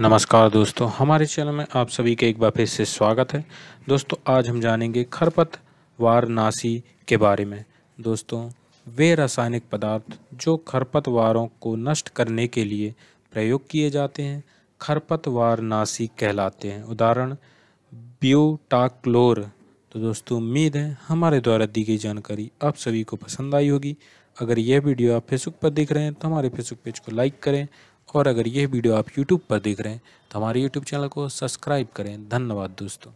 नमस्कार दोस्तों हमारे चैनल में आप सभी का एक बार फिर से स्वागत है दोस्तों आज हम जानेंगे खरपतवार नाशी के बारे में दोस्तों वे रासायनिक पदार्थ जो खरपतवारों को नष्ट करने के लिए प्रयोग किए जाते हैं खरपतवार नाशी कहलाते हैं उदाहरण ब्यूटाक्लोर तो दोस्तों उम्मीद है हमारे द्वारा दी गई जानकारी आप सभी को पसंद आई होगी अगर यह वीडियो आप फेसबुक पर देख रहे हैं तो हमारे फेसबुक पेज को लाइक करें और अगर यह वीडियो आप यूट्यूब पर देख रहे हैं तो हमारे यूट्यूब चैनल को सब्सक्राइब करें धन्यवाद दोस्तों